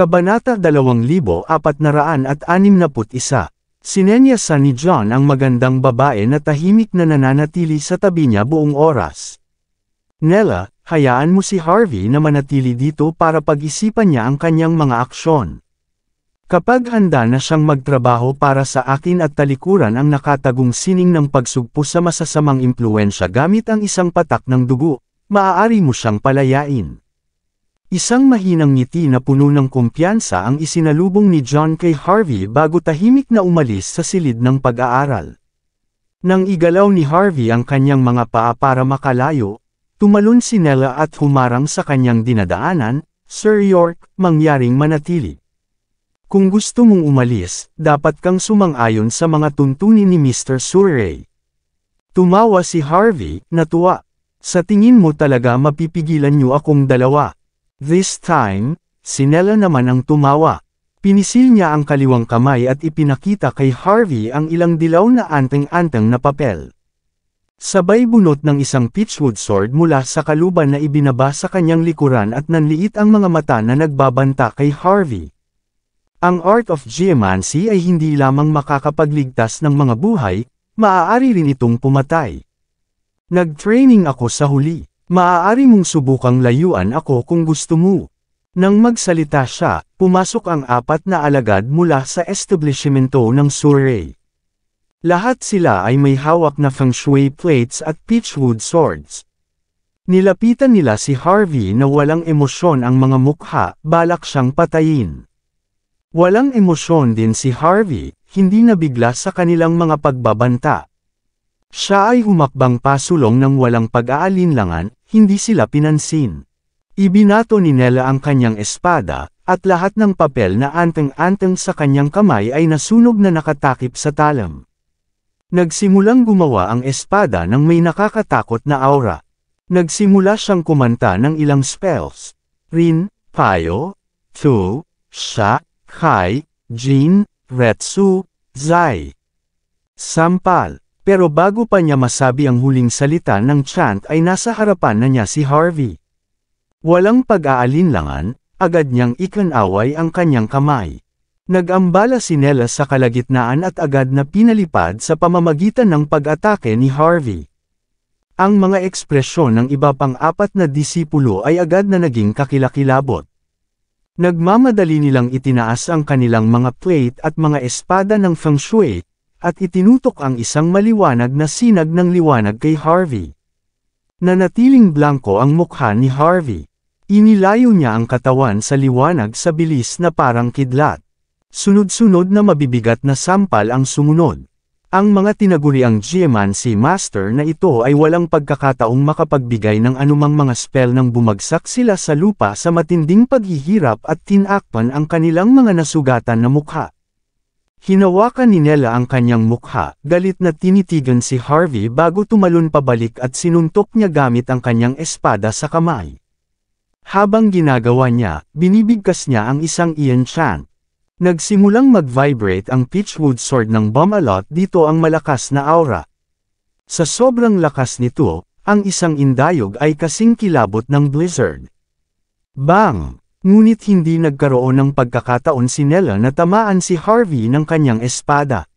Kabanata 2461, Sinenyas sa ni John ang magandang babae na tahimik na nananatili sa tabi niya buong oras. Nella, hayaan mo si Harvey na manatili dito para pag-isipan niya ang kanyang mga aksyon. Kapag handa na siyang magtrabaho para sa akin at talikuran ang nakatagong sining ng pagsugpo sa masasamang impluensya gamit ang isang patak ng dugo, maaari mo siyang palayain. Isang mahinang ngiti na puno ng kumpiyansa ang isinalubong ni John K. Harvey bago tahimik na umalis sa silid ng pag-aaral. Nang igalaw ni Harvey ang kanyang mga paa para makalayo, tumalon si Nella at humarang sa kanyang dinadaanan, Sir York, mangyaring manatili. Kung gusto mong umalis, dapat kang sumang-ayon sa mga tuntunin ni Mr. Surrey. Tumawa si Harvey, natuwa. Sa tingin mo talaga mapipigilan niyo akong dalawa. This time, sinela naman ang tumawa. Pinisil niya ang kaliwang kamay at ipinakita kay Harvey ang ilang dilaw na anteng-anteng na papel. Sabay bunot ng isang pitchwood sword mula sa kaluban na ibinaba sa kanyang likuran at nanliit ang mga mata na nagbabanta kay Harvey. Ang art of geomancy ay hindi lamang makakapagligtas ng mga buhay, maaari rin itong pumatay. Nag-training ako sa huli. Maaari mong subukang layuan ako kung gusto mo. Nang magsalita siya, pumasok ang apat na alagad mula sa establishmento ng Surrey. Lahat sila ay may hawak na feng shui plates at pitchwood swords. Nilapitan nila si Harvey na walang emosyon ang mga mukha, balak siyang patayin. Walang emosyon din si Harvey, hindi nabigla sa kanilang mga pagbabanta. Siya ay humakbang pasulong ng walang pag-aalinlangan, hindi sila pinansin. Ibinato ni Nela ang kanyang espada, at lahat ng papel na anteng-anteng sa kanyang kamay ay nasunog na nakatakip sa talam. Nagsimulang gumawa ang espada ng may nakakatakot na aura. Nagsimula siyang kumanta ng ilang spells. Rin, Payo, Tsu, Sha, Kai, Jin, Retsu, Zai. Sampal pero bago pa niya masabi ang huling salita ng chant ay nasa harapan na niya si Harvey. Walang pag-aalinlangan, agad niyang ikanaway ang kanyang kamay. Nagambala si Nella sa kalagitnaan at agad na pinalipad sa pamamagitan ng pag-atake ni Harvey. Ang mga ekspresyon ng iba pang apat na disipulo ay agad na naging kakilakilabot. Nagmamadali nilang itinaas ang kanilang mga plate at mga espada ng feng shui, at itinutok ang isang maliwanag na sinag ng liwanag kay Harvey. Nanatiling blanko ang mukha ni Harvey. Inilayo niya ang katawan sa liwanag sa bilis na parang kidlat. Sunod-sunod na mabibigat na sampal ang sumunod. Ang mga tinaguriang Geomancy Master na ito ay walang pagkakataong makapagbigay ng anumang mga spell nang bumagsak sila sa lupa sa matinding paghihirap at tinakpan ang kanilang mga nasugatan na mukha. Hinawakan ni Nella ang kanyang mukha, galit na tinitigan si Harvey bago tumalon pabalik at sinuntok niya gamit ang kanyang espada sa kamay. Habang ginagawa niya, binibigkas niya ang isang Ian Chant. Nagsimulang mag-vibrate ang Pitchwood Sword ng Bumalot dito ang malakas na aura. Sa sobrang lakas nito, ang isang indayog ay kasing kilabot ng blizzard. Bang! Ngunit hindi nagkaroon ng pagkakataon si Nella na tamaan si Harvey ng kanyang espada.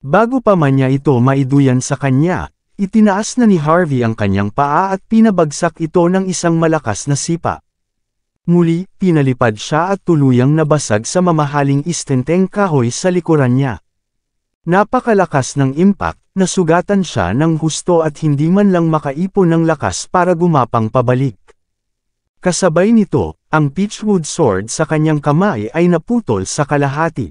Bago pa man niya ito maiduyan sa kanya, itinaas na ni Harvey ang kanyang paa at pinabagsak ito ng isang malakas na sipa. Muli, pinalipad siya at tuluyang nabasag sa mamahaling istenteng kahoy sa likuran niya. Napakalakas ng impact, nasugatan siya ng husto at hindi man lang makaipon ng lakas para gumapang pabalik. Kasabay nito, ang pitchwood Sword sa kanyang kamay ay naputol sa kalahati.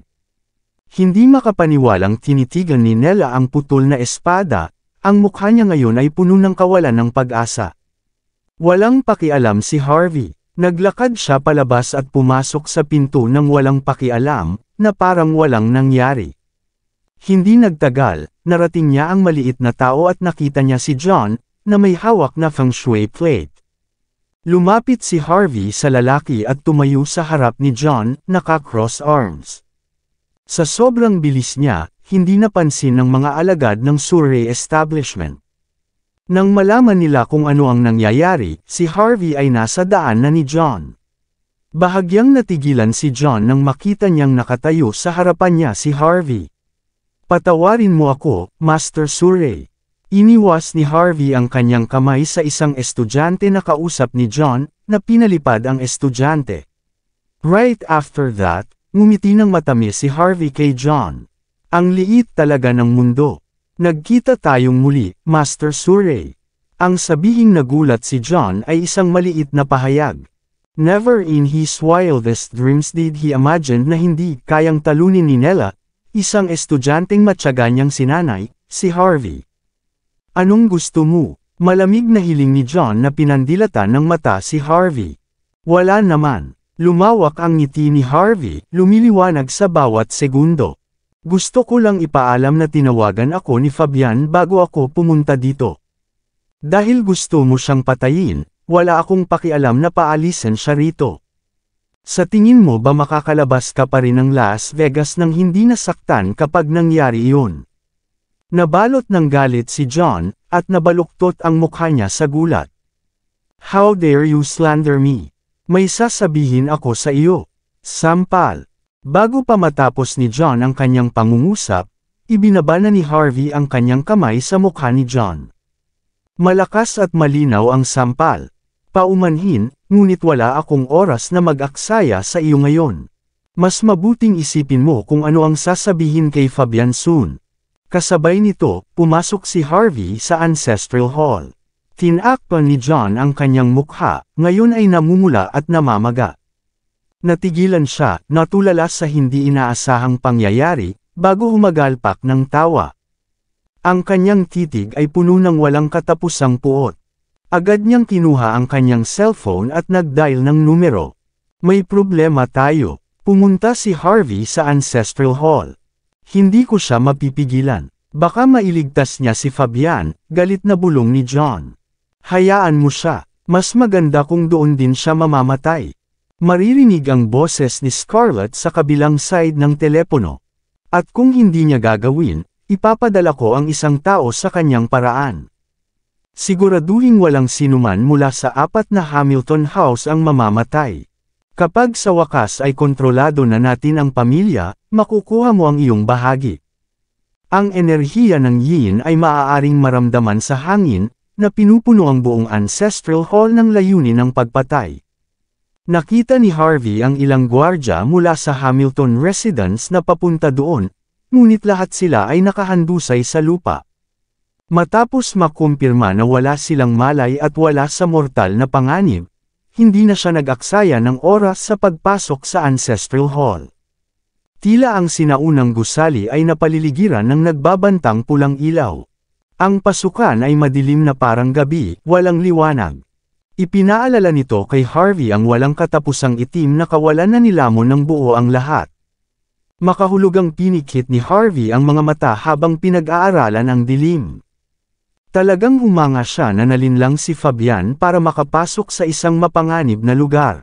Hindi makapaniwalang tinitigan ni Nella ang putol na espada, ang mukha niya ngayon ay puno ng kawalan ng pag-asa. Walang pakialam si Harvey. Naglakad siya palabas at pumasok sa pinto ng walang pakialam, na parang walang nangyari. Hindi nagtagal, narating niya ang maliit na tao at nakita niya si John, na may hawak na feng shui plate. Lumapit si Harvey sa lalaki at tumayo sa harap ni John, naka-cross arms. Sa sobrang bilis niya, hindi napansin ng mga alagad ng Surrey establishment. Nang malaman nila kung ano ang nangyayari, si Harvey ay nasa daan na ni John. Bahagyang natigilan si John nang makita niyang nakatayo sa harapan niya si Harvey. Patawarin mo ako, Master Surrey. Iniwas ni Harvey ang kanyang kamay sa isang estudyante na kausap ni John, na pinalipad ang estudyante. Right after that, ngumiti ng matamis si Harvey kay John. Ang liit talaga ng mundo. Nagkita tayong muli, Master Surrey. Ang sabihing nagulat si John ay isang maliit na pahayag. Never in his wildest dreams did he imagine na hindi kayang talunin ni Nella, isang estudyanteng matyaga niyang sinanay, si Harvey. Anong gusto mo? Malamig na hiling ni John na pinandilatan ng mata si Harvey. Wala naman. Lumawak ang ngiti ni Harvey, lumiliwanag sa bawat segundo. Gusto ko lang ipaalam na tinawagan ako ni Fabian bago ako pumunta dito. Dahil gusto mo siyang patayin, wala akong pakialam na paalisin siya rito. Sa tingin mo ba makakalabas ka pa rin ng Las Vegas nang hindi nasaktan kapag nangyari iyon? Nabalot ng galit si John, at nabaluktot ang mukha niya sa gulat. How dare you slander me? May sasabihin ako sa iyo. Sampal. Bago pa matapos ni John ang kanyang pangungusap, ibinaba na ni Harvey ang kanyang kamay sa mukha ni John. Malakas at malinaw ang sampal. Paumanhin, ngunit wala akong oras na mag-aksaya sa iyo ngayon. Mas mabuting isipin mo kung ano ang sasabihin kay Fabian soon. Kasabay nito, pumasok si Harvey sa Ancestral Hall. Tinakpan ni John ang kanyang mukha, ngayon ay namumula at namamaga. Natigilan siya, natulala sa hindi inaasahang pangyayari, bago humagalpak ng tawa. Ang kanyang titig ay puno ng walang katapusang puot. Agad niyang kinuha ang kanyang cellphone at nagdial ng numero. May problema tayo. Pumunta si Harvey sa Ancestral Hall. Hindi ko siya mapipigilan. Baka mailigtas niya si Fabian, galit na bulong ni John. Hayaan mo siya, mas maganda kung doon din siya mamamatay. Maririnig ang boses ni Scarlett sa kabilang side ng telepono. At kung hindi niya gagawin, ipapadala ko ang isang tao sa kanyang paraan. Siguraduhin walang sinuman mula sa apat na Hamilton House ang mamamatay. Kapag sa wakas ay kontrolado na natin ang pamilya, makukuha mo ang iyong bahagi. Ang enerhiya ng yin ay maaaring maramdaman sa hangin, na pinupuno ang buong ancestral hall ng layunin ng pagpatay. Nakita ni Harvey ang ilang gwardya mula sa Hamilton residence na papunta doon, ngunit lahat sila ay nakahandusay sa lupa. Matapos makumpirma na wala silang malay at wala sa mortal na panganib, hindi na siya nag-aksaya ng oras sa pagpasok sa Ancestral Hall. Tila ang sinaunang gusali ay napaliligiran ng nagbabantang pulang ilaw. Ang pasukan ay madilim na parang gabi, walang liwanag. Ipinaalala nito kay Harvey ang walang katapusang itim na kawalan na nilamon ng buo ang lahat. Makahulugang pinikit ni Harvey ang mga mata habang pinag-aaralan ang dilim. Talagang humanga siya na nalinlang si Fabian para makapasok sa isang mapanganib na lugar.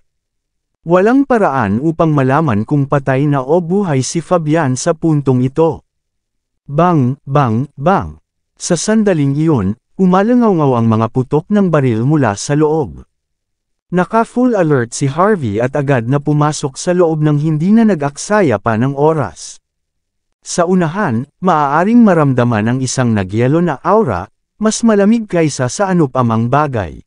Walang paraan upang malaman kung patay na o buhay si Fabian sa puntong ito. Bang, bang, bang. Sa sandaling iyon, umalangaw ang mga putok ng baril mula sa loob. Naka-full alert si Harvey at agad na pumasok sa loob ng hindi na nag-aksaya pa ng oras. Sa unahan, maaaring maramdaman ang isang nagyelo na aura, mas malamig kaysa sa ano pa bagay.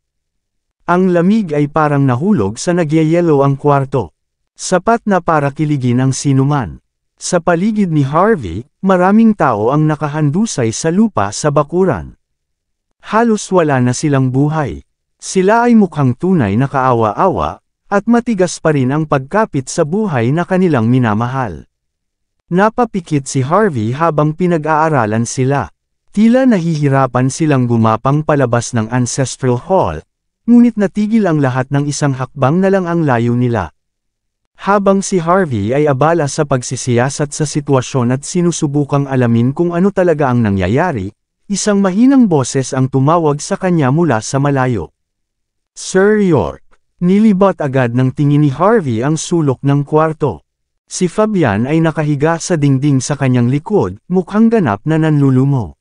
Ang lamig ay parang nahulog sa nagyayelo ang kwarto. Sapat na para kiligin ang sinuman. Sa paligid ni Harvey, maraming tao ang nakahandusay sa lupa sa bakuran. Halos wala na silang buhay. Sila ay mukhang tunay na kaawa-awa, at matigas pa rin ang pagkapit sa buhay na kanilang minamahal. Napapikit si Harvey habang pinag-aaralan sila. Tila nahihirapan silang gumapang palabas ng Ancestral Hall, ngunit natigil ang lahat ng isang hakbang na lang ang layo nila. Habang si Harvey ay abala sa pagsisiyasat sa sitwasyon at sinusubukang alamin kung ano talaga ang nangyayari, isang mahinang boses ang tumawag sa kanya mula sa malayo. Sir York, nilibot agad ng tingin ni Harvey ang sulok ng kwarto. Si Fabian ay nakahiga sa dingding sa kanyang likod, mukhang ganap na nanlulumo.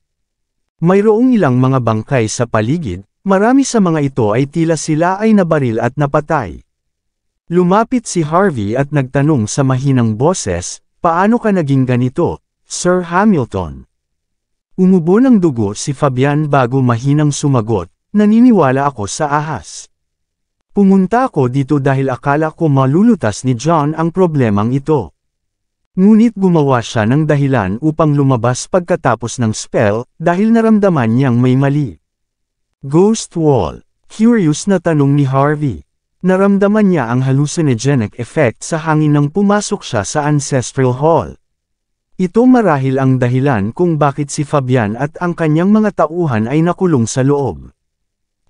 Mayroong ilang mga bangkay sa paligid, marami sa mga ito ay tila sila ay nabaril at napatay. Lumapit si Harvey at nagtanong sa mahinang boses, paano ka naging ganito, Sir Hamilton? Umubo ng dugo si Fabian bago mahinang sumagot, naniniwala ako sa ahas. Pumunta ako dito dahil akala ko malulutas ni John ang problemang ito. Ngunit gumawa siya ng dahilan upang lumabas pagkatapos ng spell dahil naramdaman niyang may mali. Ghost Wall Curious na tanong ni Harvey. Naramdaman niya ang hallucinogenic effect sa hangin nang pumasok siya sa Ancestral Hall. Ito marahil ang dahilan kung bakit si Fabian at ang kanyang mga tauhan ay nakulong sa loob.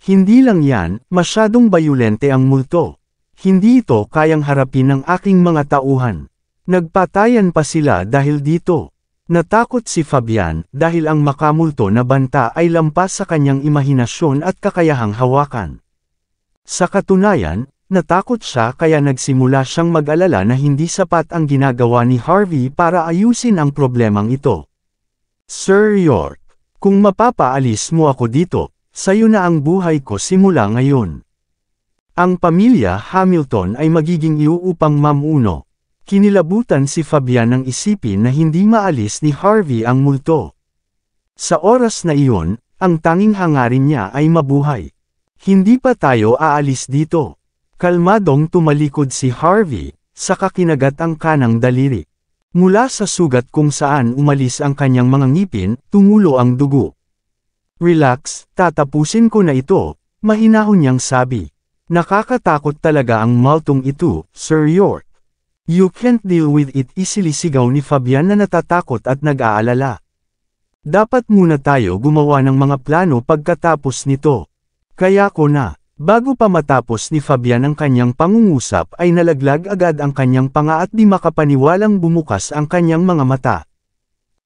Hindi lang yan, masyadong bayulente ang multo. Hindi ito kayang harapin ng aking mga tauhan. Nagpatayan pa sila dahil dito. Natakot si Fabian dahil ang makamulto na banta ay lampas sa kanyang imahinasyon at kakayahang hawakan. Sa katunayan, natakot siya kaya nagsimula siyang mag-alala na hindi sapat ang ginagawa ni Harvey para ayusin ang problemang ito. Sir York, kung mapapaalis mo ako dito, sayo na ang buhay ko simula ngayon. Ang pamilya Hamilton ay magiging iuupang mamuno, Kinilabutan si Fabian ng isipin na hindi maalis ni Harvey ang multo. Sa oras na iyon, ang tanging hangarin niya ay mabuhay. Hindi pa tayo aalis dito. Kalmadong tumalikod si Harvey, saka kinagat ang kanang daliri. Mula sa sugat kung saan umalis ang kanyang mga ngipin, tumulo ang dugo. Relax, tatapusin ko na ito, mahinahon niyang sabi. Nakakatakot talaga ang maltong ito, Sir York. You can't deal with it easily sigaw ni Fabian na natatakot at nag-aalala. Dapat muna tayo gumawa ng mga plano pagkatapos nito. Kaya ko na, bago pa matapos ni Fabian ang kanyang pangungusap ay nalaglag agad ang kanyang panga at di makapaniwalang bumukas ang kanyang mga mata.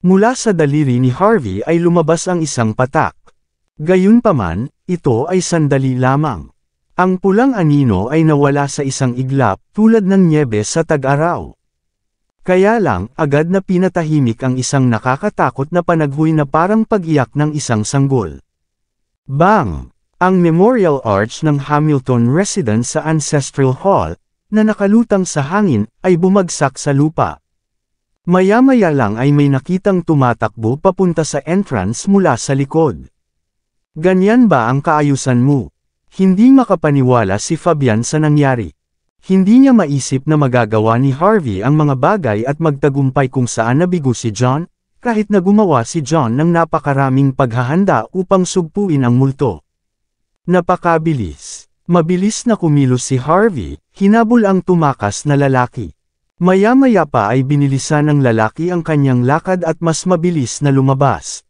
Mula sa daliri ni Harvey ay lumabas ang isang patak. Gayunpaman, ito ay sandali lamang. Ang pulang anino ay nawala sa isang iglap tulad ng nyebe sa tag-araw. Kaya lang, agad na pinatahimik ang isang nakakatakot na panaghuy na parang pag-iyak ng isang sanggol. Bang! Ang memorial arch ng Hamilton residence sa Ancestral Hall, na nakalutang sa hangin, ay bumagsak sa lupa. Maya-maya lang ay may nakitang tumatakbo papunta sa entrance mula sa likod. Ganyan ba ang kaayusan mo? Hindi makapaniwala si Fabian sa nangyari. Hindi niya maisip na magagawa ni Harvey ang mga bagay at magtagumpay kung saan nabigo si John, kahit na gumawa si John ng napakaraming paghahanda upang sugpuin ang multo. Napakabilis. Mabilis na kumilos si Harvey, hinabol ang tumakas na lalaki. Maya-maya pa ay binilisan ng lalaki ang kanyang lakad at mas mabilis na lumabas.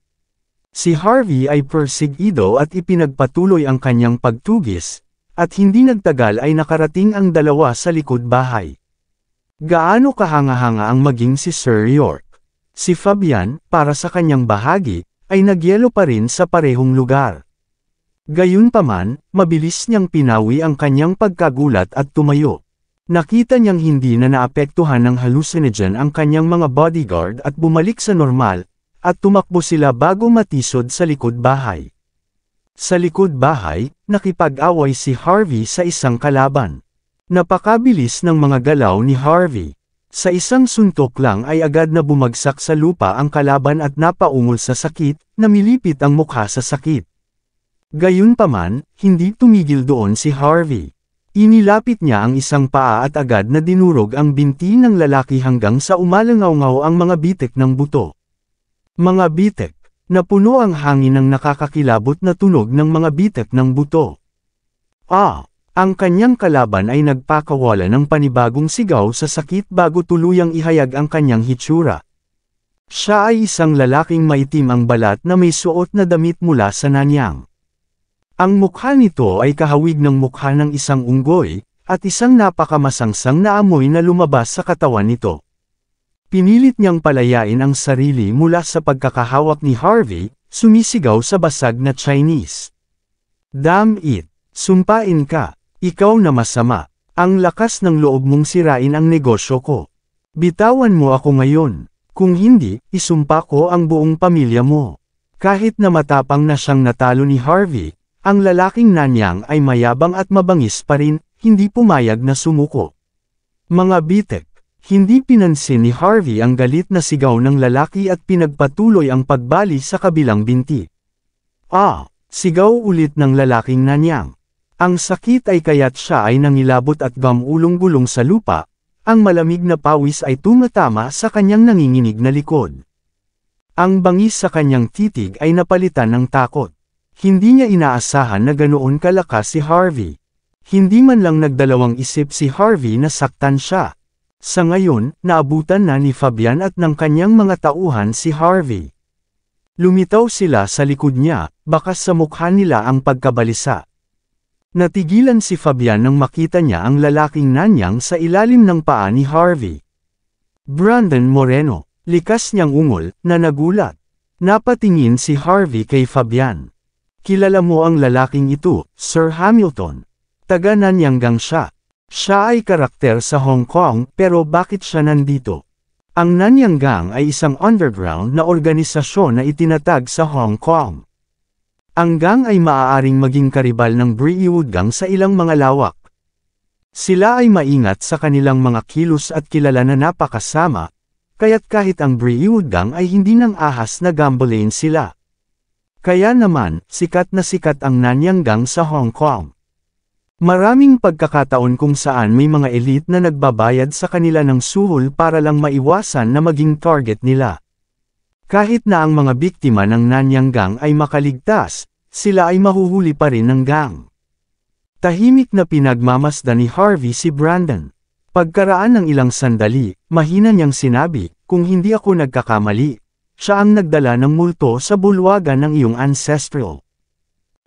Si Harvey ay persigido at ipinagpatuloy ang kanyang pagtugis, at hindi nagtagal ay nakarating ang dalawa sa likod bahay. Gaano kahanga-hanga ang maging si Sir York? Si Fabian, para sa kanyang bahagi, ay nagyelo pa rin sa parehong lugar. Gayunpaman, mabilis niyang pinawi ang kanyang pagkagulat at tumayo. Nakita niyang hindi na naapektuhan ng hallucinogen ang kanyang mga bodyguard at bumalik sa normal, at tumakbo sila bago matisod sa likod bahay. Sa likod bahay, nakipag-away si Harvey sa isang kalaban. Napakabilis ng mga galaw ni Harvey. Sa isang suntok lang ay agad na bumagsak sa lupa ang kalaban at napaungol sa sakit, namilipit ang mukha sa sakit. Gayunpaman, hindi tumigil doon si Harvey. Inilapit niya ang isang paa at agad na dinurog ang binti ng lalaki hanggang sa umalangaw ang mga bitik ng buto. Mga bitek. Napuno ang hangin ng nakakakilabot na tunog ng mga bitek ng buto. Ah! Ang kanyang kalaban ay nagpakawala ng panibagong sigaw sa sakit bago tuluyang ihayag ang kanyang hitsura. Siya ay isang lalaking maitim ang balat na may suot na damit mula sa nanyang. Ang mukha nito ay kahawig ng mukha ng isang unggoy, at isang napakamasangsang na amoy na lumabas sa katawan nito. Pinilit niyang palayain ang sarili mula sa pagkakahawak ni Harvey, sumisigaw sa basag na Chinese. Damn it! Sumpain ka! Ikaw na masama! Ang lakas ng loob mong sirain ang negosyo ko. Bitawan mo ako ngayon. Kung hindi, isumpa ko ang buong pamilya mo. Kahit na matapang na siyang natalo ni Harvey, ang lalaking nanyang ay mayabang at mabangis pa rin, hindi pumayag na sumuko. Mga bitek, hindi pinansin ni Harvey ang galit na sigaw ng lalaki at pinagpatuloy ang pagbali sa kabilang binti. Ah! Sigaw ulit ng lalaking nanyang. Ang sakit ay kaya't siya ay nangilabot at gamulong-gulong sa lupa, ang malamig na pawis ay tumatama sa kanyang nanginginig na likod. Ang bangis sa kanyang titig ay napalitan ng takot. Hindi niya inaasahan na ganoon kalakas si Harvey. Hindi man lang nagdalawang isip si Harvey na saktan siya. Sa ngayon, naabutan na ni Fabian at ng kanyang mga tauhan si Harvey. Lumitaw sila sa likod niya, bakas sa mukha nila ang pagkabalisa. Natigilan si Fabian nang makita niya ang lalaking nanyang sa ilalim ng paa ni Harvey. Brandon Moreno, likas niyang ungol, na nagulat. Napatingin si Harvey kay Fabian. Kilala mo ang lalaking ito, Sir Hamilton. Taga Nanyanggang siya. Siya ay karakter sa Hong Kong pero bakit siya nandito? Ang Nanyang Gang ay isang underground na organisasyon na itinatag sa Hong Kong. Ang gang ay maaaring maging karibal ng Breewood Gang sa ilang mga lawak. Sila ay maingat sa kanilang mga kilos at kilala na napakasama, kaya't kahit ang Breewood Gang ay hindi nang ahas na gambolain sila. Kaya naman, sikat na sikat ang Nanyang Gang sa Hong Kong. Maraming pagkakataon kung saan may mga elite na nagbabayad sa kanila ng suhol para lang maiwasan na maging target nila. Kahit na ang mga biktima ng Nanyang Gang ay makaligtas, sila ay mahuhuli pa rin ng gang. Tahimik na pinagmamasdan ni Harvey si Brandon. Pagkaraan ng ilang sandali, mahina niyang sinabi, kung hindi ako nagkakamali, siya ang nagdala ng multo sa bulwagan ng iyong ancestral.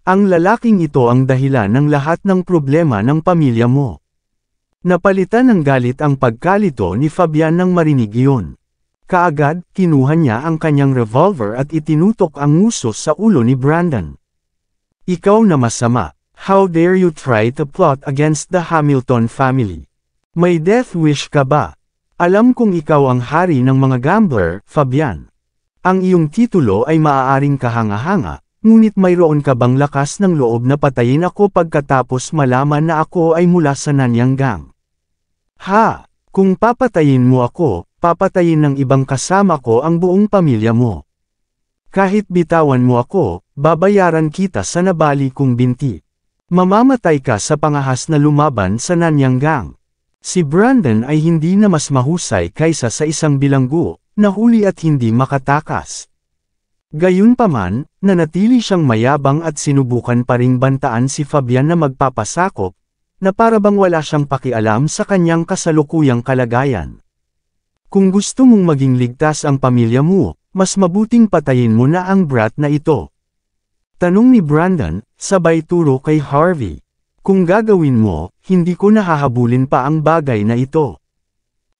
Ang lalaking ito ang dahilan ng lahat ng problema ng pamilya mo. Napalitan ng galit ang pagkalito ni Fabian nang marinig iyon. Kaagad, kinuha niya ang kanyang revolver at itinutok ang nguso sa ulo ni Brandon. Ikaw na masama, how dare you try to plot against the Hamilton family? May death wish ka ba? Alam kong ikaw ang hari ng mga gambler, Fabian. Ang iyong titulo ay maaaring kahanga-hanga, Ngunit mayroon ka bang lakas ng loob na patayin ako pagkatapos malaman na ako ay mula sa Nanyanggang? Ha! Kung papatayin mo ako, papatayin ng ibang kasama ko ang buong pamilya mo. Kahit bitawan mo ako, babayaran kita sa nabali kong binti. Mamamatay ka sa pangahas na lumaban sa Nanyanggang. Si Brandon ay hindi na mas mahusay kaysa sa isang bilanggo, nahuli at hindi makatakas. Gayunpaman, nanatili siyang mayabang at sinubukan pa ring bantaan si Fabian na magpapasakop, na parabang wala siyang pakialam sa kanyang kasalukuyang kalagayan. Kung gusto mong maging ligtas ang pamilya mo, mas mabuting patayin mo na ang brat na ito. Tanong ni Brandon, sabay turo kay Harvey. Kung gagawin mo, hindi ko nahahabulin pa ang bagay na ito.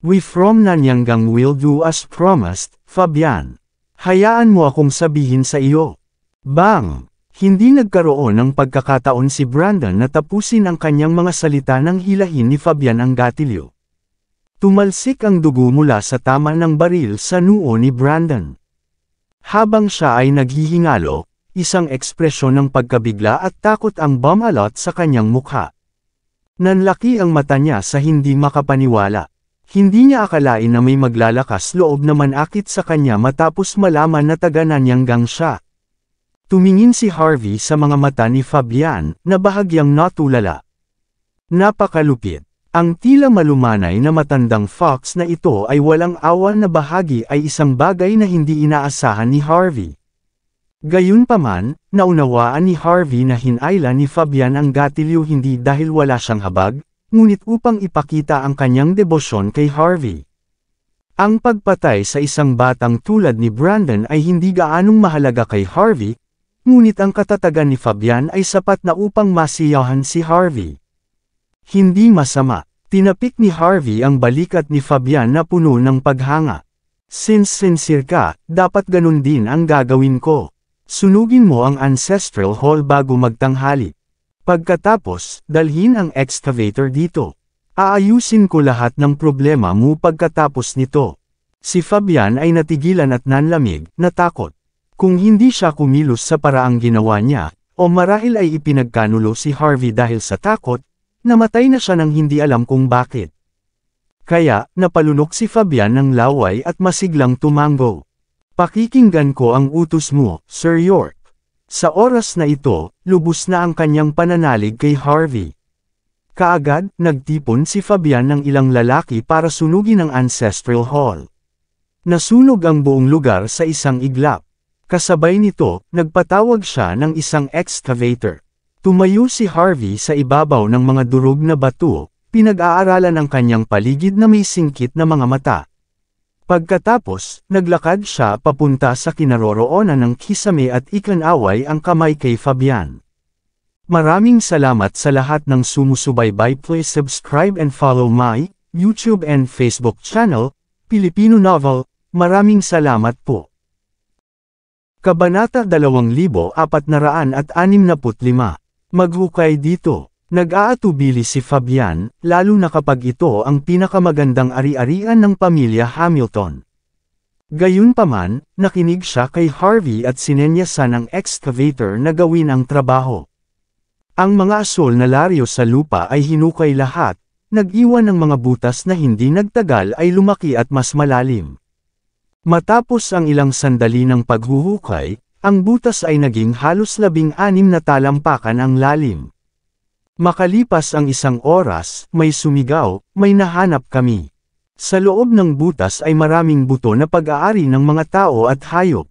We from Nanyanggang will do as promised, Fabian. Hayaan mo akong sabihin sa iyo. Bang! Hindi nagkaroon ng pagkakataon si Brandon na tapusin ang kanyang mga salita nang hilahin ni Fabian ang gatilyo. Tumalsik ang dugo mula sa tama ng baril sa noo ni Brandon. Habang siya ay naghihingalo, isang ekspresyon ng pagkabigla at takot ang bumalot sa kanyang mukha. Nanlaki ang mata niya sa hindi makapaniwala. Hindi niya akalain na may maglalakas loob na manakit sa kanya matapos malaman na taga Nanyanggang siya. Tumingin si Harvey sa mga mata ni Fabian, na bahagyang natulala. Napakalupit. Ang tila malumanay na matandang fox na ito ay walang awa na bahagi ay isang bagay na hindi inaasahan ni Harvey. Gayunpaman, naunawaan ni Harvey na hinayla ni Fabian ang gatilyo hindi dahil wala siyang habag, ngunit upang ipakita ang kanyang debosyon kay Harvey. Ang pagpatay sa isang batang tulad ni Brandon ay hindi gaanong mahalaga kay Harvey, ngunit ang katatagan ni Fabian ay sapat na upang masiyahan si Harvey. Hindi masama, tinapik ni Harvey ang balikat ni Fabian na puno ng paghanga. Since sincere ka, dapat ganun din ang gagawin ko. Sunugin mo ang ancestral hall bago magtanghali. Pagkatapos, dalhin ang excavator dito. Aayusin ko lahat ng problema mo pagkatapos nito. Si Fabian ay natigilan at nanlamig, natakot. Kung hindi siya kumilos sa paraang ginawa niya, o marahil ay ipinagkanulo si Harvey dahil sa takot, namatay na siya nang hindi alam kung bakit. Kaya, napalunok si Fabian ng laway at masiglang tumango. Pakikinggan ko ang utos mo, Sir York. Sa oras na ito, lubos na ang kanyang pananalig kay Harvey. Kaagad, nagtipon si Fabian ng ilang lalaki para sunugin ang Ancestral Hall. Nasunog ang buong lugar sa isang iglap. Kasabay nito, nagpatawag siya ng isang excavator. Tumayo si Harvey sa ibabaw ng mga durog na bato, pinag-aaralan ang kanyang paligid na may singkit na mga mata. Pagkatapos, naglakad siya papunta sa kinaroroonan ng kisame at ikanaway ang kamay kay Fabian. Maraming salamat sa lahat ng sumusubaybay please subscribe and follow my YouTube and Facebook channel, Filipino Novel, maraming salamat po. Kabanata 2465 Maghukay dito Nag-aatubili si Fabian, lalo na kapag ito ang pinakamagandang ari-arian ng pamilya Hamilton. Gayunpaman, nakinig siya kay Harvey at sinenyasan ang excavator na gawin ang trabaho. Ang mga asol na laryo sa lupa ay hinukay lahat, nag-iwan ng mga butas na hindi nagtagal ay lumaki at mas malalim. Matapos ang ilang sandali ng paghuhukay, ang butas ay naging halos labing anim na talampakan ang lalim. Makalipas ang isang oras, may sumigaw, may nahanap kami. Sa loob ng butas ay maraming buto na pag-aari ng mga tao at hayop.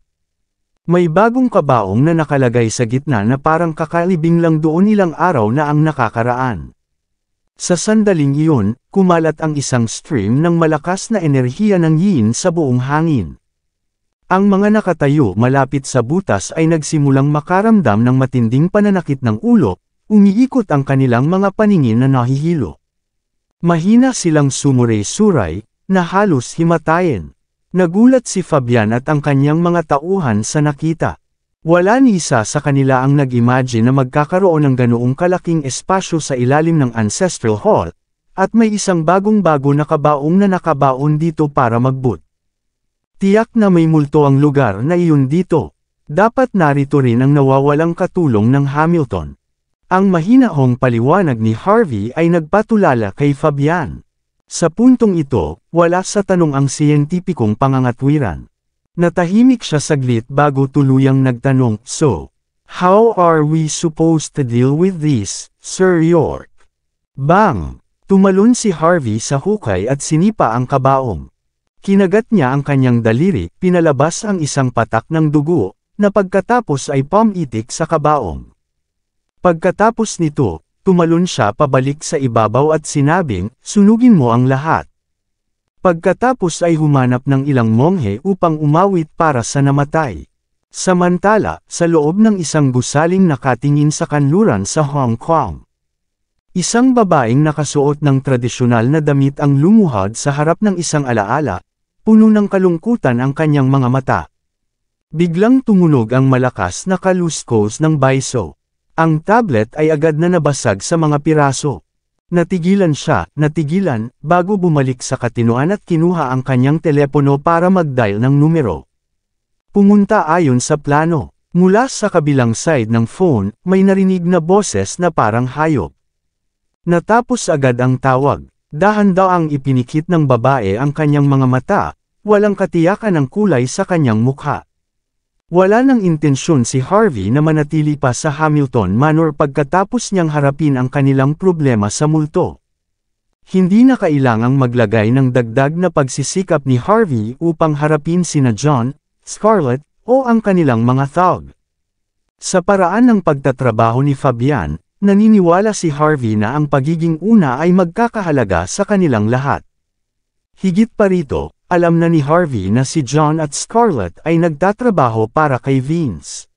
May bagong kabaong na nakalagay sa gitna na parang kakalibing lang doon ilang araw na ang nakakaraan. Sa sandaling iyon, kumalat ang isang stream ng malakas na enerhiya ng yin sa buong hangin. Ang mga nakatayo malapit sa butas ay nagsimulang makaramdam ng matinding pananakit ng ulo, umiikot ang kanilang mga paningin na nahihilo. Mahina silang sumuray-suray, na halos himatayin. Nagulat si Fabian at ang kanyang mga tauhan sa nakita. Wala ni isa sa kanila ang nag-imagine na magkakaroon ng ganoong kalaking espasyo sa ilalim ng Ancestral Hall, at may isang bagong-bago na kabaong na nakabaon dito para magboot. Tiyak na may multo ang lugar na iyon dito. Dapat narito rin ang nawawalang katulong ng Hamilton. Ang mahinahong paliwanag ni Harvey ay nagpatulala kay Fabian. Sa puntong ito, wala sa tanong ang siyentipikong pangangatwiran. Natahimik siya saglit bago tuluyang nagtanong, So, how are we supposed to deal with this, Sir York? Bang! Tumalon si Harvey sa hukay at sinipa ang kabaong. Kinagat niya ang kanyang daliri, pinalabas ang isang patak ng dugo, na pagkatapos ay pamitik sa kabaong. Pagkatapos nito, tumalon siya pabalik sa ibabaw at sinabing, sunugin mo ang lahat. Pagkatapos ay humanap ng ilang monghe upang umawit para sa namatay. Samantala, sa loob ng isang gusaling nakatingin sa kanluran sa Hong Kong. Isang babaeng nakasuot ng tradisyonal na damit ang lumuhod sa harap ng isang alaala, puno ng kalungkutan ang kanyang mga mata. Biglang tumunog ang malakas na kaluskos ng baiso. Ang tablet ay agad na nabasag sa mga piraso. Natigilan siya, natigilan, bago bumalik sa katinuan at kinuha ang kanyang telepono para mag-dial ng numero. Pumunta ayon sa plano. Mula sa kabilang side ng phone, may narinig na boses na parang hayop. Natapos agad ang tawag. Dahan daw ang ipinikit ng babae ang kanyang mga mata, walang katiyakan ng kulay sa kanyang mukha. Wala ng intensyon si Harvey na manatili pa sa Hamilton Manor pagkatapos niyang harapin ang kanilang problema sa multo. Hindi na kailangang maglagay ng dagdag na pagsisikap ni Harvey upang harapin sina John, Scarlett, o ang kanilang mga thug. Sa paraan ng pagtatrabaho ni Fabian, naniniwala si Harvey na ang pagiging una ay magkakahalaga sa kanilang lahat. Higit pa rito, alam na ni Harvey na si John at Scarlett ay nagtatrabaho para kay Vince.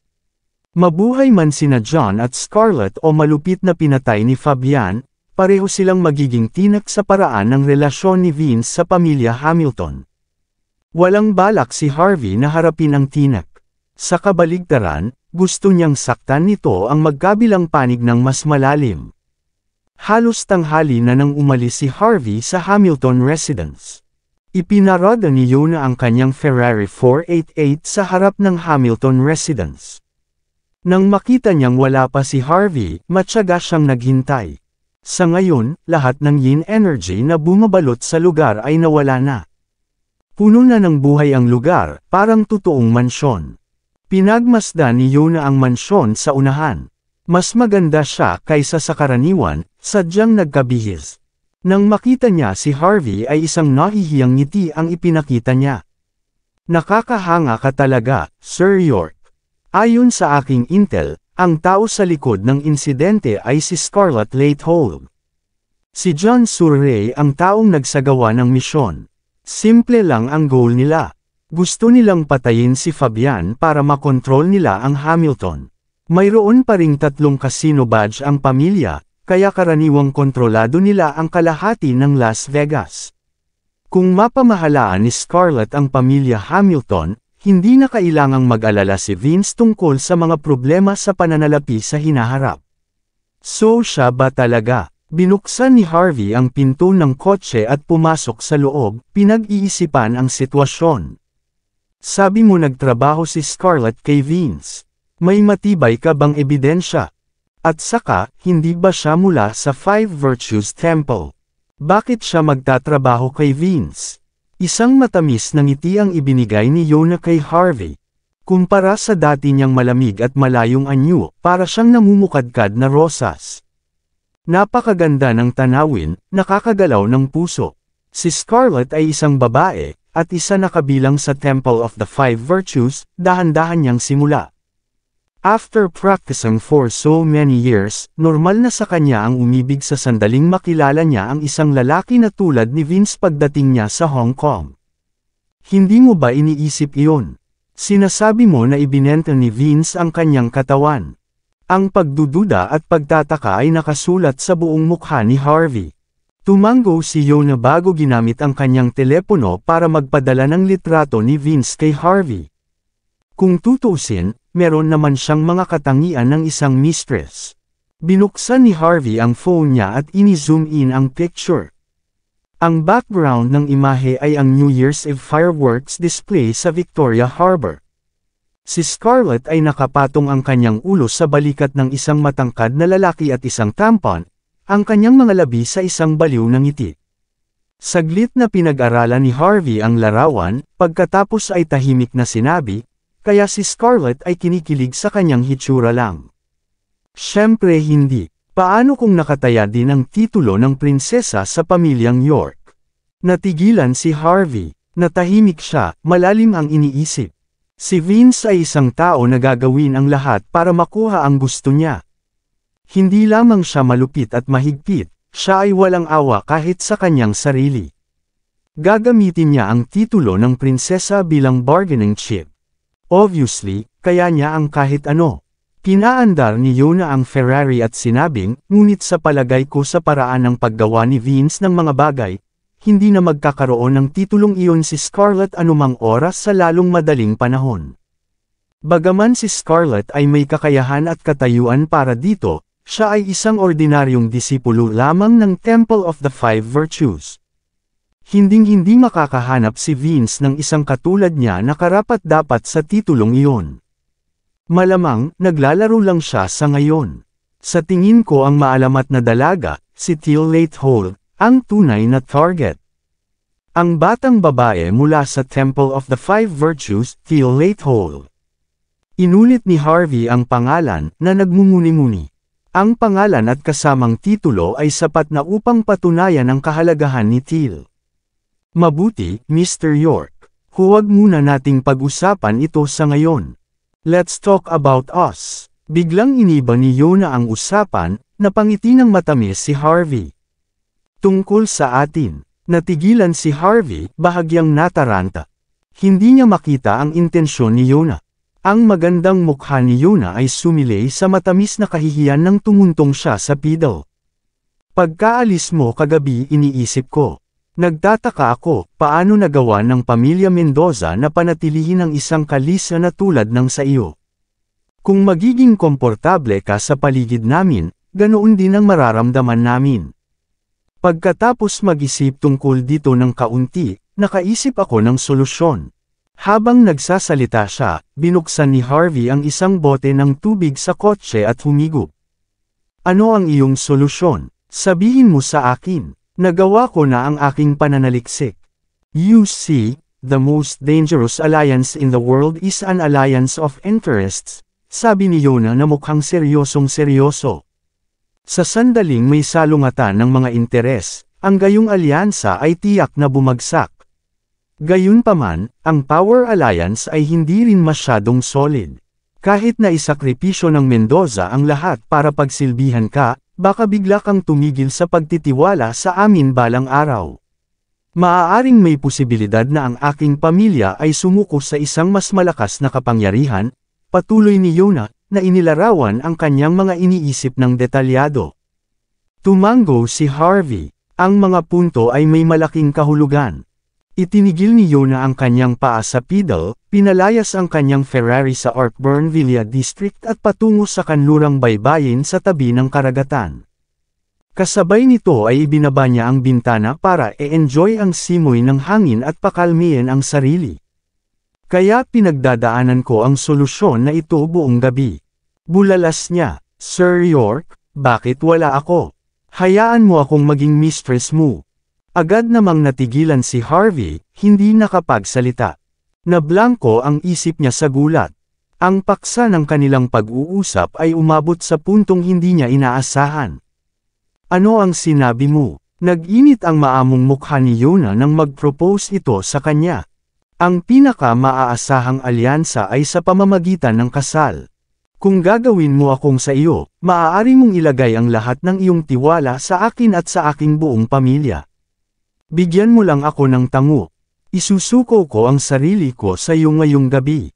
Mabuhay man sina John at Scarlett o malupit na pinatay ni Fabian, pareho silang magiging tinak sa paraan ng relasyon ni Vince sa pamilya Hamilton. Walang balak si Harvey na harapin ang tinak. Sa kabaligtaran, gusto niyang saktan nito ang magkabilang panig ng mas malalim. Halos tanghali na nang umalis si Harvey sa Hamilton residence. Ipinarada ni Yona ang kanyang Ferrari 488 sa harap ng Hamilton residence. Nang makita niyang wala pa si Harvey, matyaga siyang naghintay. Sa ngayon, lahat ng yin energy na bumabalot sa lugar ay nawala na. Puno na ng buhay ang lugar, parang totoong mansyon. Pinagmasdan ni Yona ang mansyon sa unahan. Mas maganda siya kaysa sa karaniwan, sadyang nagkabihis. Nang makita niya si Harvey ay isang nahihiyang ngiti ang ipinakita niya. Nakakahanga ka talaga, Sir York. Ayon sa aking intel, ang tao sa likod ng insidente ay si Scarlett Latehold. Si John Surrey ang taong nagsagawa ng misyon. Simple lang ang goal nila. Gusto nilang patayin si Fabian para makontrol nila ang Hamilton. Mayroon pa ring tatlong casino badge ang pamilya, kaya karaniwang kontrolado nila ang kalahati ng Las Vegas. Kung mapamahalaan ni Scarlett ang pamilya Hamilton, hindi na kailangang mag-alala si Vince tungkol sa mga problema sa pananalapi sa hinaharap. So siya ba talaga? Binuksan ni Harvey ang pinto ng kotse at pumasok sa loob, pinag-iisipan ang sitwasyon. Sabi mo nagtrabaho si Scarlett kay Vince. May matibay ka bang ebidensya? At saka, hindi ba siya mula sa Five Virtues Temple? Bakit siya magtatrabaho kay Vince? Isang matamis na ngiti ang ibinigay ni Yona kay Harvey. Kumpara sa dati niyang malamig at malayong anyo, para siyang namumukadkad na rosas. Napakaganda ng tanawin, nakakagalaw ng puso. Si Scarlett ay isang babae, at isa na kabilang sa Temple of the Five Virtues, dahan-dahan niyang simula. After practicing for so many years, normal na sa kanya ang umibig sa sandaling makilala niya ang isang lalaki na tulad ni Vince pagdating niya sa Hong Kong. Hindi mo ba iniisip iyon? Sinasabi mo na ibinenta ni Vince ang kanyang katawan. Ang pagdududa at pagtataka ay nakasulat sa buong mukha ni Harvey. Tumango si Yona bago ginamit ang kanyang telepono para magpadala ng litrato ni Vince kay Harvey. Kung tutusin, meron naman siyang mga katangian ng isang mistress. Binuksan ni Harvey ang phone niya at ini-zoom in ang picture. Ang background ng imahe ay ang New Year's Eve fireworks display sa Victoria Harbor. Si Scarlett ay nakapatong ang kanyang ulo sa balikat ng isang matangkad na lalaki at isang tampon, ang kanyang mga labi sa isang baliw ng ngiti. Saglit na pinag-aralan ni Harvey ang larawan, pagkatapos ay tahimik na sinabi, kaya si Scarlett ay kinikilig sa kanyang hitsura lang. Siyempre hindi. Paano kung nakataya din ang titulo ng prinsesa sa pamilyang York? Natigilan si Harvey. Natahimik siya, malalim ang iniisip. Si Vince ay isang tao na gagawin ang lahat para makuha ang gusto niya. Hindi lamang siya malupit at mahigpit, siya ay walang awa kahit sa kanyang sarili. Gagamitin niya ang titulo ng prinsesa bilang bargaining chip. Obviously, kaya niya ang kahit ano. Pinaandar ni Yuna ang Ferrari at sinabing, ngunit sa palagay ko sa paraan ng paggawa ni Vince ng mga bagay, hindi na magkakaroon ng titulong iyon si Scarlett anumang oras sa lalong madaling panahon. Bagaman si Scarlett ay may kakayahan at katayuan para dito, siya ay isang ordinaryong disipulo lamang ng Temple of the Five Virtues. Hinding-hindi makakahanap si Vince ng isang katulad niya na karapat-dapat sa titulong iyon. Malamang, naglalaro lang siya sa ngayon. Sa tingin ko ang maalamat na dalaga, si Teal Late Hole, ang tunay na target. Ang batang babae mula sa Temple of the Five Virtues, Teal Late Hole. Inulit ni Harvey ang pangalan na nagmumuni-muni. Ang pangalan at kasamang titulo ay sapat na upang patunayan ang kahalagahan ni Teal. Mabuti, Mr. York. Huwag muna nating pag-usapan ito sa ngayon. Let's talk about us. Biglang iniba ni Yona ang usapan, napangiti ng matamis si Harvey. Tungkol sa atin, natigilan si Harvey, bahagyang nataranta. Hindi niya makita ang intensyon ni Yona. Ang magandang mukha ni Yona ay sumilay sa matamis na kahihiyan nang tumuntong siya sa pidaw. Pagkaalis mo kagabi iniisip ko, Nagtataka ako, paano nagawa ng pamilya Mendoza na panatilihin ang isang kalisa na tulad ng sa iyo? Kung magiging komportable ka sa paligid namin, ganoon din ang mararamdaman namin. Pagkatapos mag-isip tungkol dito ng kaunti, nakaisip ako ng solusyon. Habang nagsasalita siya, binuksan ni Harvey ang isang bote ng tubig sa kotse at humigop. Ano ang iyong solusyon? Sabihin mo sa akin. Nagawa ko na ang aking pananaliksik. You see, the most dangerous alliance in the world is an alliance of interests, sabi ni Yona na mukhang seryosong seryoso. Sa sandaling may salungatan ng mga interes, ang gayong alyansa ay tiyak na bumagsak. Gayunpaman, ang power alliance ay hindi rin masyadong solid. Kahit na isakripisyo ng Mendoza ang lahat para pagsilbihan ka, baka bigla kang tumigil sa pagtitiwala sa amin balang araw. Maaaring may posibilidad na ang aking pamilya ay sumuko sa isang mas malakas na kapangyarihan, patuloy ni Yona, na inilarawan ang kanyang mga iniisip ng detalyado. Tumango si Harvey, ang mga punto ay may malaking kahulugan. Itinigil ni Yona ang kanyang paa sa pedal, pinalayas ang kanyang Ferrari sa Orkburn Villa District at patungo sa kanlurang baybayin sa tabi ng karagatan. Kasabay nito ay ibinaba niya ang bintana para e-enjoy ang simoy ng hangin at pakalmihin ang sarili. Kaya pinagdadaanan ko ang solusyon na ito buong gabi. Bulalas niya, Sir York, bakit wala ako? Hayaan mo akong maging mistress mo. Agad namang natigilan si Harvey, hindi nakapagsalita. Nablangko ang isip niya sa gulat. Ang paksa ng kanilang pag-uusap ay umabot sa puntong hindi niya inaasahan. Ano ang sinabi mo? Nag-init ang maamong mukha ni Yona nang mag-propose ito sa kanya. Ang pinaka-maaasahang alyansa ay sa pamamagitan ng kasal. Kung gagawin mo akong sa iyo, maaari mong ilagay ang lahat ng iyong tiwala sa akin at sa aking buong pamilya. Bigyan mo lang ako ng tango. Isusuko ko ang sarili ko sa iyo ngayong gabi.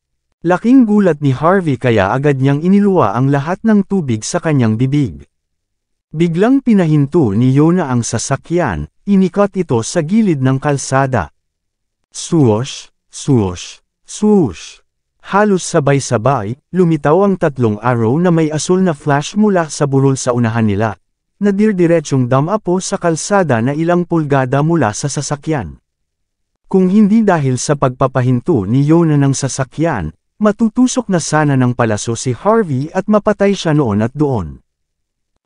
Laking gulat ni Harvey kaya agad niyang iniluwa ang lahat ng tubig sa kanyang bibig. Biglang pinahinto ni Yona ang sasakyan, inikot ito sa gilid ng kalsada. Suosh, suosh, suosh. Halos sabay-sabay, lumitaw ang tatlong arrow na may asul na flash mula sa burol sa unahan nila na dirdiretsyong damapo sa kalsada na ilang pulgada mula sa sasakyan. Kung hindi dahil sa pagpapahinto ni Yona ng sasakyan, matutusok na sana ng palaso si Harvey at mapatay siya noon at doon.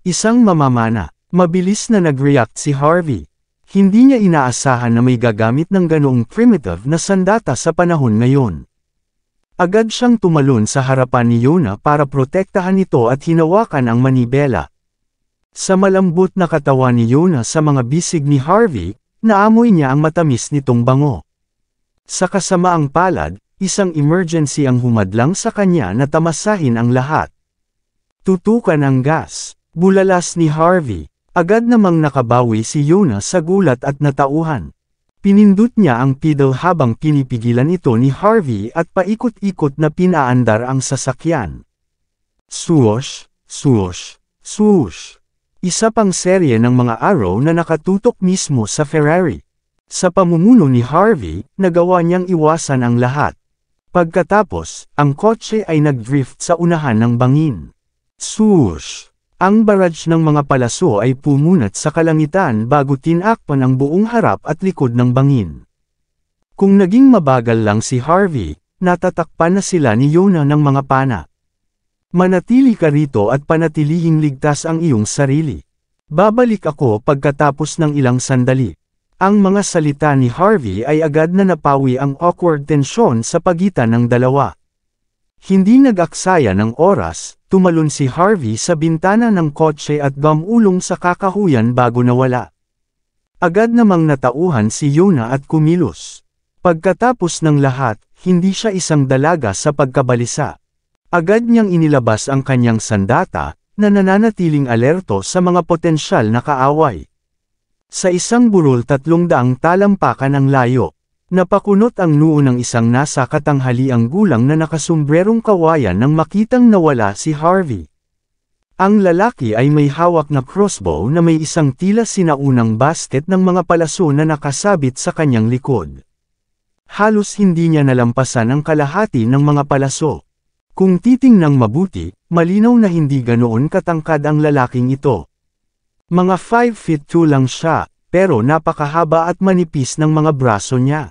Isang mamamana, mabilis na nag-react si Harvey. Hindi niya inaasahan na may gagamit ng ganoong primitive na sandata sa panahon ngayon. Agad siyang tumalon sa harapan ni Yona para protektahan ito at hinawakan ang manibela, sa malambot na katawan ni Yuna sa mga bisig ni Harvey, naamoy niya ang matamis nitong bango. Sa kasamaang palad, isang emergency ang humadlang sa kanya na tamasahin ang lahat. Tutukan ang gas, bulalas ni Harvey, agad namang nakabawi si Yuna sa gulat at natauhan. Pinindot niya ang pedal habang pinipigilan ito ni Harvey at paikot-ikot na pinaandar ang sasakyan. Swoosh, swoosh, swoosh. Isa pang serye ng mga araw na nakatutok mismo sa Ferrari. Sa pamumuno ni Harvey, nagawa niyang iwasan ang lahat. Pagkatapos, ang kotse ay nagdrift sa unahan ng bangin. Sush! Ang barrage ng mga palaso ay pumunat sa kalangitan bago tinakpan ang buong harap at likod ng bangin. Kung naging mabagal lang si Harvey, natatakpan na sila ni Yona ng mga pana. Manatili ka rito at panatilihing ligtas ang iyong sarili. Babalik ako pagkatapos ng ilang sandali. Ang mga salita ni Harvey ay agad na napawi ang awkward tensyon sa pagitan ng dalawa. Hindi nag-aksaya ng oras, tumalon si Harvey sa bintana ng kotse at gamulong sa kakahuyan bago nawala. Agad namang natauhan si Yuna at kumilos. Pagkatapos ng lahat, hindi siya isang dalaga sa pagkabalisa. Agad niyang inilabas ang kanyang sandata, na nananatiling alerto sa mga potensyal na kaaway. Sa isang burol tatlong daang talampakan ang layo. Napakunot ang noo ng isang nasa katanghaliang gulang na nakasumbrerong kawayan nang makitang nawala si Harvey. Ang lalaki ay may hawak na crossbow na may isang tila sinaunang basket ng mga palaso na nakasabit sa kanyang likod. Halos hindi niya nalampasan ang kalahati ng mga palaso. Kung titingnang mabuti, malinaw na hindi ganoon katangkad ang lalaking ito. Mga 5 feet 2 lang siya, pero napakahaba at manipis ng mga braso niya.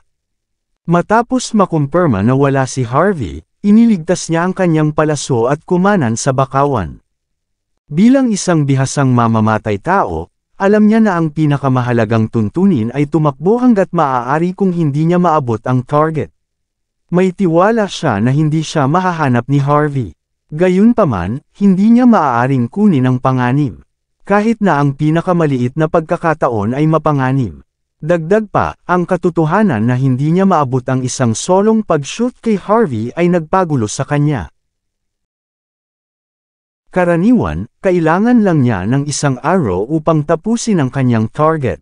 Matapos makumpirma na wala si Harvey, iniligtas niya ang kanyang palaso at kumanan sa bakawan. Bilang isang bihasang mamamatay tao, alam niya na ang pinakamahalagang tuntunin ay tumakbo hanggat maaari kung hindi niya maabot ang target. May tiwala siya na hindi siya mahahanap ni Harvey. Gayunpaman, hindi niya maaaring kunin ang panganib. Kahit na ang pinakamaliit na pagkakataon ay mapanganim. Dagdag pa, ang katotohanan na hindi niya maabot ang isang solong pag-shoot kay Harvey ay nagpagulo sa kanya. Karaniwan, kailangan lang niya ng isang arrow upang tapusin ang kanyang target.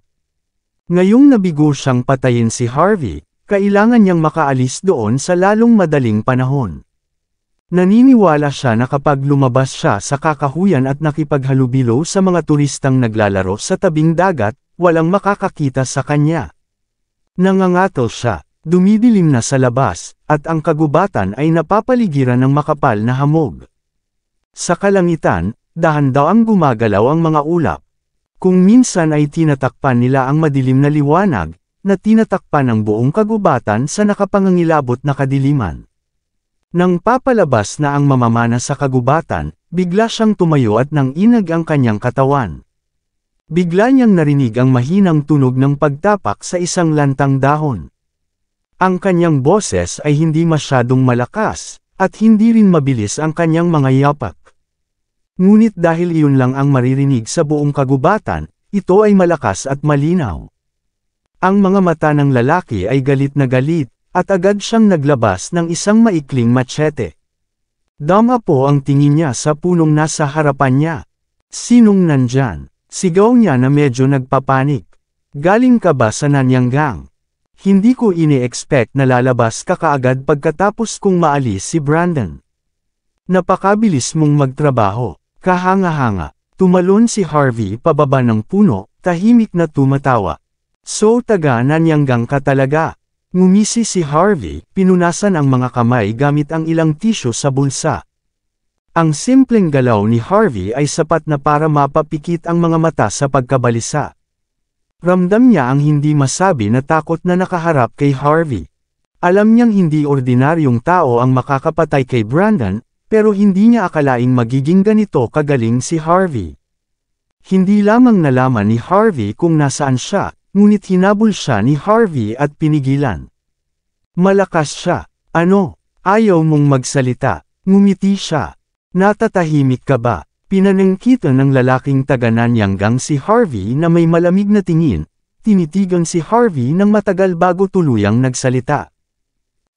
Ngayong nabigo siyang patayin si Harvey, kailangan niyang makaalis doon sa lalong madaling panahon. Naniniwala siya na kapag lumabas siya sa kakahuyan at nakipaghalubilo sa mga turistang naglalaro sa tabing dagat, walang makakakita sa kanya. Nangangatal siya, dumidilim na sa labas, at ang kagubatan ay napapaligiran ng makapal na hamog. Sa kalangitan, dahan daw ang gumagalaw ang mga ulap. Kung minsan ay tinatakpan nila ang madilim na liwanag, na tinatakpan ang buong kagubatan sa nakapangangilabot na kadiliman. Nang papalabas na ang mamamana sa kagubatan, bigla siyang tumayo at nang inag ang kanyang katawan. Bigla niyang narinig ang mahinang tunog ng pagtapak sa isang lantang dahon. Ang kanyang boses ay hindi masyadong malakas, at hindi rin mabilis ang kanyang mga yapak. Ngunit dahil iyon lang ang maririnig sa buong kagubatan, ito ay malakas at malinaw. Ang mga mata ng lalaki ay galit na galit, at agad siyang naglabas ng isang maikling machete. Dama po ang tingin niya sa punong nasa harapan niya. Sinong nandyan? Sigaw niya na medyo nagpapanik. Galing ka ba sa Nanyanggang? Hindi ko ini-expect na lalabas ka kaagad pagkatapos kong maalis si Brandon. Napakabilis mong magtrabaho. Kahanga-hanga, tumalon si Harvey pababa ng puno, tahimik na tumatawa. So taga nanyanggang ka talaga. Ngumisi si Harvey, pinunasan ang mga kamay gamit ang ilang tisyo sa bulsa. Ang simpleng galaw ni Harvey ay sapat na para mapapikit ang mga mata sa pagkabalisa. Ramdam niya ang hindi masabi na takot na nakaharap kay Harvey. Alam niyang hindi ordinaryong tao ang makakapatay kay Brandon, pero hindi niya akalaing magiging ganito kagaling si Harvey. Hindi lamang nalaman ni Harvey kung nasaan siya, Ngunit hinabol siya ni Harvey at pinigilan. Malakas siya. Ano? Ayaw mong magsalita. Ngumiti siya. Natatahimik ka ba? Pinanangkita ng lalaking taga-Nanyanggang si Harvey na may malamig na tingin. Tinitigan si Harvey ng matagal bago tuluyang nagsalita.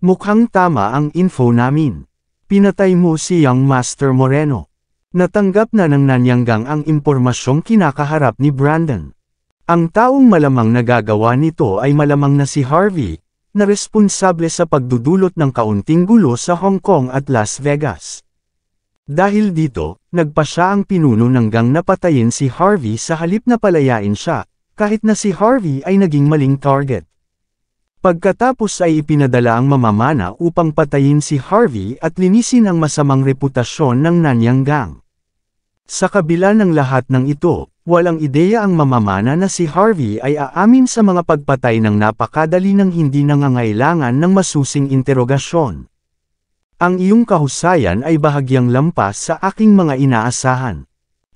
Mukhang tama ang info namin. Pinatay mo si Young Master Moreno. Natanggap na ng Nanyanggang ang impormasyong kinakaharap ni Brandon. Ang taong malamang nagagawa nito ay malamang na si Harvey, na responsable sa pagdudulot ng kaunting gulo sa Hong Kong at Las Vegas. Dahil dito, nagpa siya ang pinuno ng gang na patayin si Harvey sa halip na palayain siya, kahit na si Harvey ay naging maling target. Pagkatapos ay ipinadala ang mamamana upang patayin si Harvey at linisin ang masamang reputasyon ng Nanyang Gang. Sa kabila ng lahat ng ito, Walang ideya ang mamamana na si Harvey ay aamin sa mga pagpatay ng napakadali ng hindi nangangailangan ng masusing interogasyon. Ang iyong kahusayan ay bahagyang lampas sa aking mga inaasahan.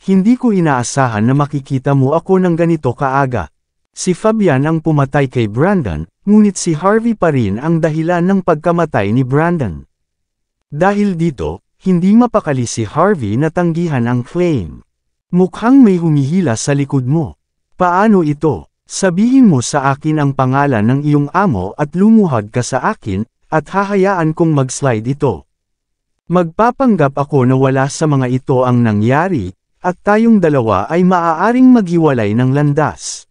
Hindi ko inaasahan na makikita mo ako ng ganito kaaga. Si Fabian ang pumatay kay Brandon, ngunit si Harvey pa rin ang dahilan ng pagkamatay ni Brandon. Dahil dito, hindi mapakali si Harvey na tanggihan ang claim. Mukhang may humihila sa likod mo. Paano ito? Sabihin mo sa akin ang pangalan ng iyong amo at lumuhad ka sa akin, at hahayaan kong mag-slide ito. Magpapanggap ako na wala sa mga ito ang nangyari, at tayong dalawa ay maaaring maghiwalay ng landas.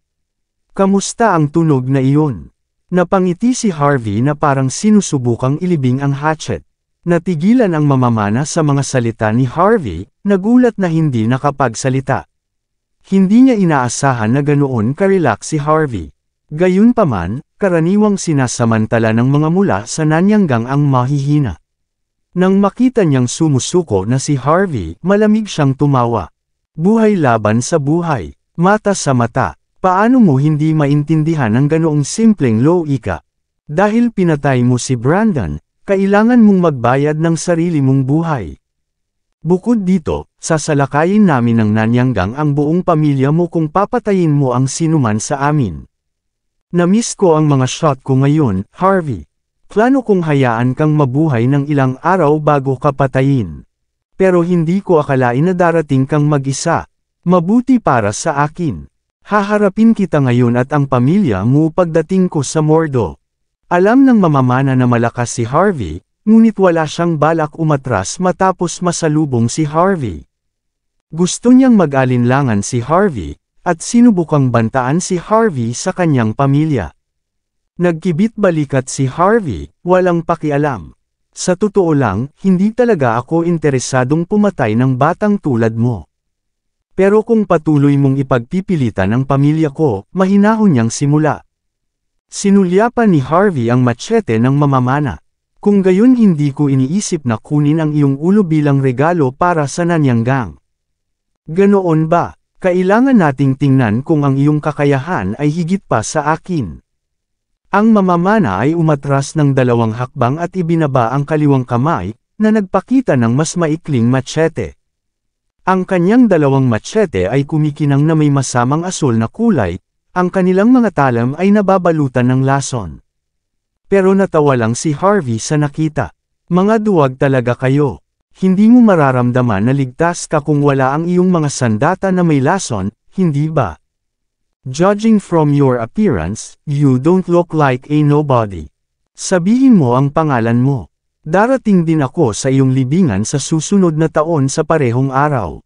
Kamusta ang tunog na iyon? Napangiti si Harvey na parang sinusubukang ilibing ang hatchet. Natigilan ang mamamana sa mga salita ni Harvey, nagulat na hindi nakapagsalita. Hindi niya inaasahan na ganoon karelax si Harvey. Gayunpaman, karaniwang sinasamantala ng mga mula sa nanyanggang ang mahihina. Nang makita niyang sumusuko na si Harvey, malamig siyang tumawa. Buhay laban sa buhay, mata sa mata, paano mo hindi maintindihan ang ganoong simpleng low ika? Dahil pinatay mo si Brandon, kailangan mong magbayad ng sarili mong buhay. Bukod dito, sasalakayin namin ng nanyanggang ang buong pamilya mo kung papatayin mo ang sinuman sa amin. Namiss ko ang mga shot ko ngayon, Harvey. Plano kong hayaan kang mabuhay ng ilang araw bago ka patayin. Pero hindi ko akalain na darating kang mag-isa. Mabuti para sa akin. Haharapin kita ngayon at ang pamilya mo pagdating ko sa Mordo. Alam ng mamamana na malakas si Harvey, ngunit wala siyang balak umatras matapos masalubong si Harvey. Gusto niyang mag-alinlangan si Harvey, at sinubukang bantaan si Harvey sa kanyang pamilya. Nagkibit balikat si Harvey, walang pakialam. Sa totoo lang, hindi talaga ako interesadong pumatay ng batang tulad mo. Pero kung patuloy mong ipagpipilitan ang pamilya ko, mahinahon niyang simula. Sinulyapan ni Harvey ang machete ng mamamana. Kung gayon hindi ko iniisip na kunin ang iyong ulo bilang regalo para sa nanyanggang. Ganoon ba, kailangan nating tingnan kung ang iyong kakayahan ay higit pa sa akin. Ang mamamana ay umatras ng dalawang hakbang at ibinaba ang kaliwang kamay, na nagpakita ng mas maikling machete. Ang kanyang dalawang machete ay kumikinang na may masamang asul na kulay, ang kanilang mga talam ay nababalutan ng lason. Pero natawa lang si Harvey sa nakita. Mga duwag talaga kayo. Hindi mo mararamdaman na ligtas ka kung wala ang iyong mga sandata na may lason, hindi ba? Judging from your appearance, you don't look like a nobody. Sabihin mo ang pangalan mo. Darating din ako sa iyong libingan sa susunod na taon sa parehong araw.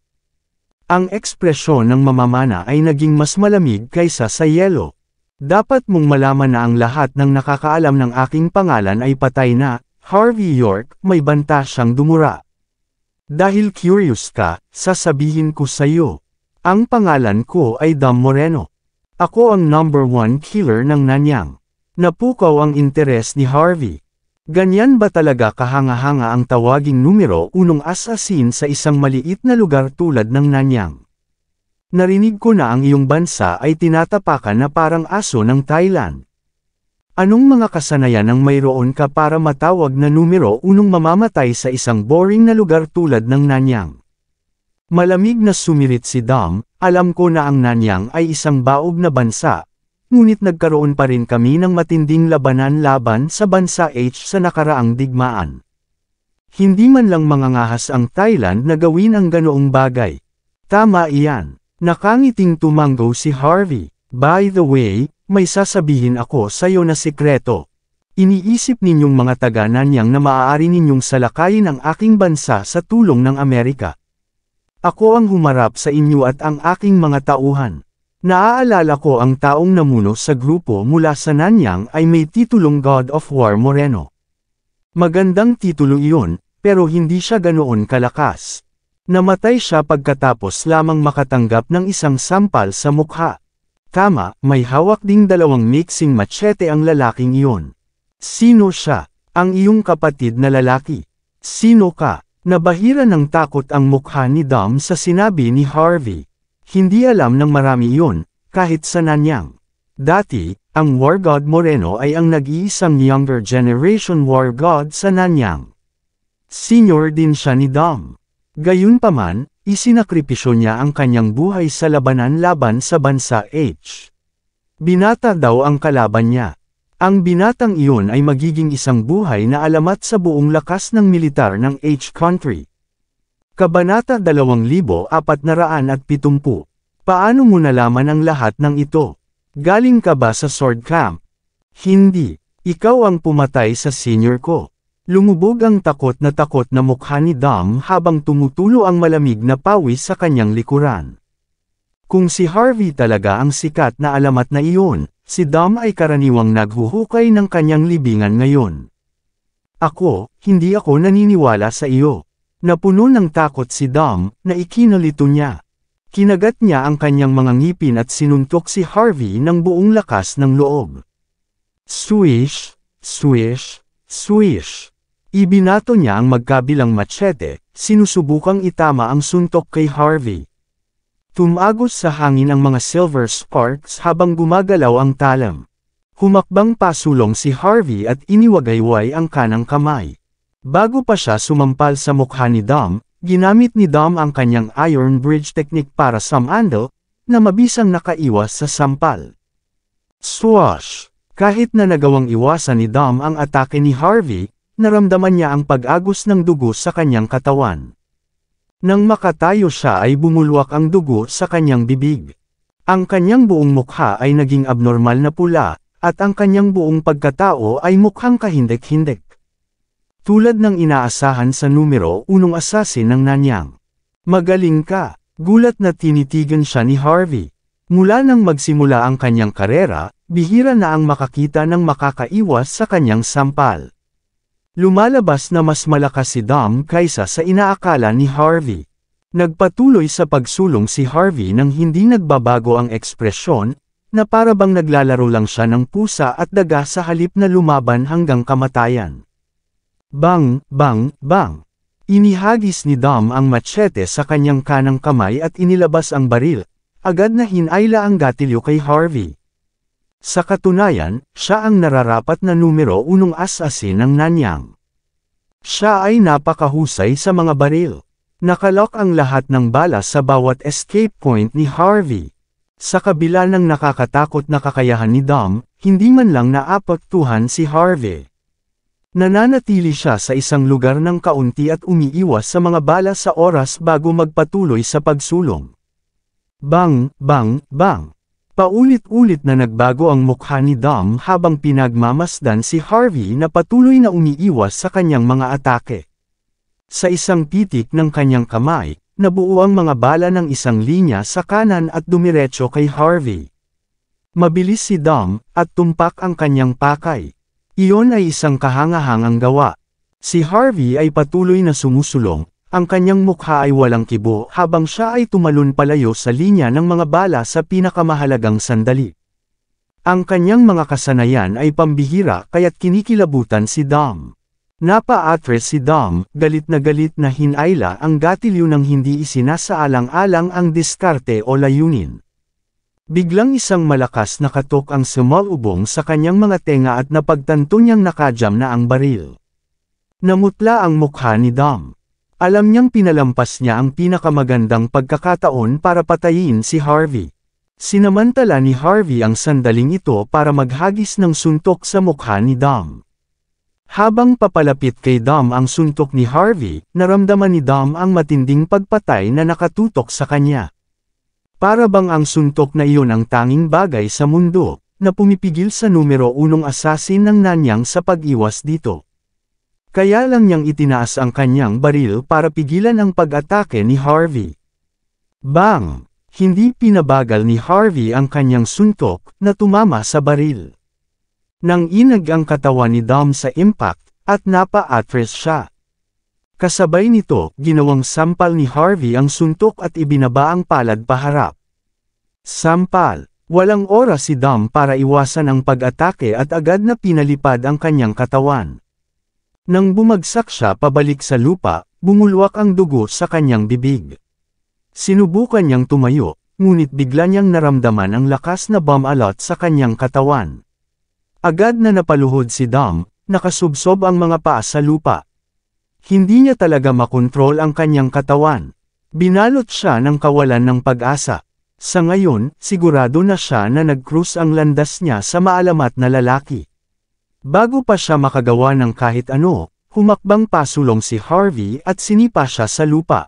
Ang ekspresyon ng mamamana ay naging mas malamig kaysa sa yelo. Dapat mong malaman na ang lahat ng nakakaalam ng aking pangalan ay patay na, Harvey York, may banta siyang dumura. Dahil curious ka, sasabihin ko sa iyo. Ang pangalan ko ay Dam Moreno. Ako ang number one killer ng Nanyang. Napukaw ang interes ni Harvey. Ganyan ba talaga kahanga-hanga ang tawaging numero unong asasin sa isang maliit na lugar tulad ng Nanyang? Narinig ko na ang iyong bansa ay tinatapakan na parang aso ng Thailand. Anong mga kasanayan ang mayroon ka para matawag na numero unong mamamatay sa isang boring na lugar tulad ng Nanyang? Malamig na sumirit si Dom, alam ko na ang Nanyang ay isang baob na bansa, ngunit nagkaroon pa rin kami ng matinding labanan laban sa bansa H sa nakaraang digmaan. Hindi man lang mangangahas ang Thailand na gawin ang ganoong bagay. Tama iyan. Nakangiting tumanggo si Harvey. By the way, may sasabihin ako sa iyo na sikreto. Iniisip ninyong mga taga-nanyang na maaari ninyong salakayin ang aking bansa sa tulong ng Amerika. Ako ang humarap sa inyo at ang aking mga tauhan. Naaalala ko ang taong namuno sa grupo mula sa Nanyang ay may titulong God of War Moreno. Magandang titulo iyon, pero hindi siya ganoon kalakas. Namatay siya pagkatapos lamang makatanggap ng isang sampal sa mukha. Tama, may hawak ding dalawang mixing machete ang lalaking iyon. Sino siya? Ang iyong kapatid na lalaki. Sino ka? Nabahira ng takot ang mukha ni Dom sa sinabi ni Harvey. Hindi alam ng marami iyon, kahit sa Nanyang. Dati, ang War God Moreno ay ang nag-iisang younger generation War God sa Nanyang. Senior din siya ni Dom. Gayunpaman, isinakripisyo niya ang kanyang buhay sa labanan laban sa bansa H. Binata daw ang kalaban niya. Ang binatang iyon ay magiging isang buhay na alamat sa buong lakas ng militar ng H country. Kabanata 2470. Paano mo nalaman ang lahat ng ito? Galing ka ba sa sword camp? Hindi. Ikaw ang pumatay sa senior ko. Lumubog ang takot na takot na mukha ni Dom habang tumutulo ang malamig na pawis sa kanyang likuran. Kung si Harvey talaga ang sikat na alamat na iyon, si Dom ay karaniwang naghuhukay ng kanyang libingan ngayon. Ako, hindi ako naniniwala sa iyo. Napuno ng takot si Dom, na ikinalito niya. Kinagat niya ang kanyang mga ngipin at sinuntok si Harvey ng buong lakas ng loob. Swish, swish, swish. Ibinato niya ang magkabilang machete, sinusubukang itama ang suntok kay Harvey. Tumagos sa hangin ang mga silver sparks habang gumagalaw ang talam. Humakbang pasulong si Harvey at iniwagayway ang kanang kamay. Bago pa siya sumampal sa mukha ni Dom, ginamit ni Dom ang kanyang iron bridge technique para sa mandel, na mabisang nakaiwas sa sampal. Swash! Kahit na nagawang iwasan ni Dom ang atake ni Harvey, naramdaman niya ang pag-agos ng dugo sa kanyang katawan. Nang makatayo siya ay bumulwak ang dugo sa kanyang bibig. Ang kanyang buong mukha ay naging abnormal na pula, at ang kanyang buong pagkatao ay mukhang kahindik-hindik. Tulad ng inaasahan sa numero unong asasin ng Nanyang. Magaling ka! Gulat na tinitigan siya ni Harvey. Mula nang magsimula ang kanyang karera, bihira na ang makakita ng makakaiwas sa kanyang sampal. Lumalabas na mas malakas si Dom kaysa sa inaakala ni Harvey. Nagpatuloy sa pagsulong si Harvey nang hindi nagbabago ang ekspresyon, na parabang naglalaro lang siya ng pusa at daga sa halip na lumaban hanggang kamatayan. Bang, bang, bang! Inihagis ni Dom ang machete sa kanyang kanang kamay at inilabas ang baril. Agad na hinayla ang gatilyo kay Harvey. Sa katunayan, siya ang nararapat na numero unong as-asin ng Nanyang. Siya ay napakahusay sa mga baril. Nakalock ang lahat ng bala sa bawat escape point ni Harvey. Sa kabila ng nakakatakot na kakayahan ni Dom, hindi man lang naapaktuhan si Harvey. Nananatili siya sa isang lugar ng kaunti at umiiwas sa mga bala sa oras bago magpatuloy sa pagsulong. Bang, bang, bang. Paulit-ulit na nagbago ang mukha ni Dom habang pinagmamasdan si Harvey na patuloy na umiiwas sa kanyang mga atake. Sa isang titik ng kanyang kamay, nabuo ang mga bala ng isang linya sa kanan at dumiretso kay Harvey. Mabilis si Dom, at tumpak ang kanyang pakay. Iyon ay isang kahangahangang gawa. Si Harvey ay patuloy na sumusulong, ang kanyang mukha ay walang kibo habang siya ay tumalon palayo sa linya ng mga bala sa pinakamahalagang sandali. Ang kanyang mga kasanayan ay pambihira kaya't kinikilabutan si Dom. Napaatres si Dom, galit na galit na hinayla ang gatilyo ng hindi isinasaalang-alang ang diskarte o layunin. Biglang isang malakas na katok ang sumalubong sa kanyang mga tenga at napagtanto niyang nakajam na ang baril. Namutla ang mukha ni Dom. Alam niyang pinalampas niya ang pinakamagandang pagkakataon para patayin si Harvey. Sinamantala ni Harvey ang sandaling ito para maghagis ng suntok sa mukha ni Dom. Habang papalapit kay Dom ang suntok ni Harvey, naramdaman ni Dom ang matinding pagpatay na nakatutok sa kanya. Para bang ang suntok na iyon ang tanging bagay sa mundo, na pumipigil sa numero unong asasin ng nanyang sa pag-iwas dito. Kaya lang niyang itinaas ang kanyang baril para pigilan ang pag-atake ni Harvey. Bang! Hindi pinabagal ni Harvey ang kanyang suntok na tumama sa baril. Nang inag ang katawan ni Dom sa impact, at napa-atres siya. Kasabay nito, ginawang sampal ni Harvey ang suntok at ibinaba ang palad paharap. Sampal. Walang oras si Dom para iwasan ang pag-atake at agad na pinalipad ang kanyang katawan. Nang bumagsak siya pabalik sa lupa, bumulwak ang dugo sa kanyang bibig. Sinubukan niyang tumayo, ngunit bigla niyang naramdaman ang lakas na bomb alot sa kanyang katawan. Agad na napaluhod si Dom, nakasubsob ang mga paa sa lupa, hindi niya talaga makontrol ang kanyang katawan. Binalot siya ng kawalan ng pag-asa. Sa ngayon, sigurado na siya na nagkrus ang landas niya sa maalamat na lalaki. Bago pa siya makagawa ng kahit ano, humakbang pasulong si Harvey at sinipa siya sa lupa.